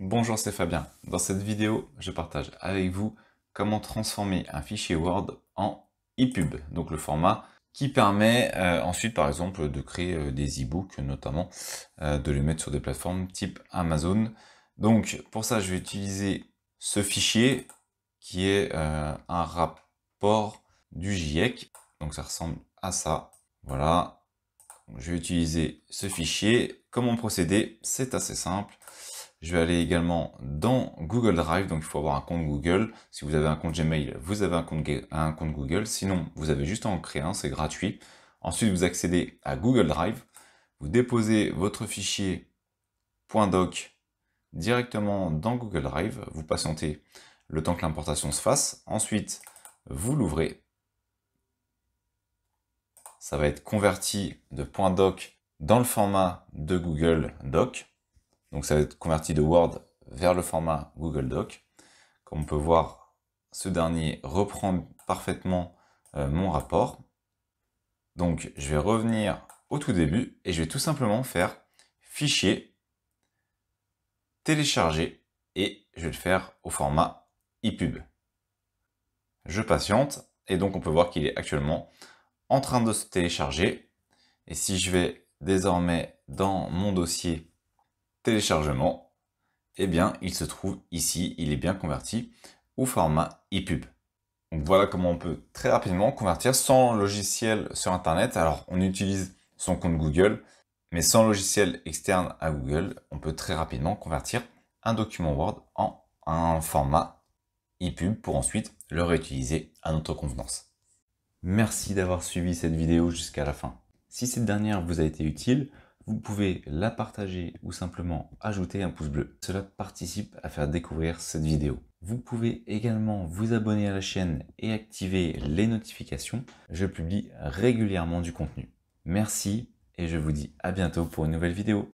Bonjour, c'est Fabien. Dans cette vidéo, je partage avec vous comment transformer un fichier Word en ePub, donc le format qui permet euh, ensuite, par exemple, de créer euh, des e-books, notamment euh, de les mettre sur des plateformes type Amazon. Donc, pour ça, je vais utiliser ce fichier qui est un rapport du GIEC. Donc, ça ressemble à ça. Voilà. je vais utiliser ce fichier. Comment procéder C'est assez simple je vais aller également dans Google Drive, donc il faut avoir un compte Google. Si vous avez un compte Gmail, vous avez un compte, Google. Sinon, vous avez juste à en créer un, c'est gratuit. Ensuite, vous accédez à Google Drive. Vous déposez votre fichier .doc directement dans Google Drive. Vous patientez le temps que l'importation se fasse. Ensuite, vous l'ouvrez. Ça va être converti de .doc dans le format de Google Doc. Donc ça va être converti de Word vers le format Google Doc. Comme on peut voir, ce dernier reprend parfaitement euh, mon rapport. Donc je vais revenir au tout début et je vais tout simplement faire fichier, télécharger et je vais le faire au format ePub. Je patiente et donc on peut voir qu'il est actuellement en train de se télécharger. Et si je vais désormais dans mon dossier téléchargement, et eh bien, il se trouve ici, il est bien converti au format EPUB. Donc voilà comment on peut très rapidement convertir sans logiciel sur Internet. Alors, on utilise son compte Google, mais sans logiciel externe à Google, on peut très rapidement convertir un document Word en un format EPUB pour ensuite le réutiliser à notre convenance. Merci d'avoir suivi cette vidéo jusqu'à la fin. Si cette dernière vous a été utile, vous pouvez la partager ou simplement ajouter un pouce bleu. Cela participe à faire découvrir cette vidéo. Vous pouvez également vous abonner à la chaîne et activer les notifications. Je publie régulièrement du contenu. Merci et je vous dis à bientôt pour une nouvelle vidéo.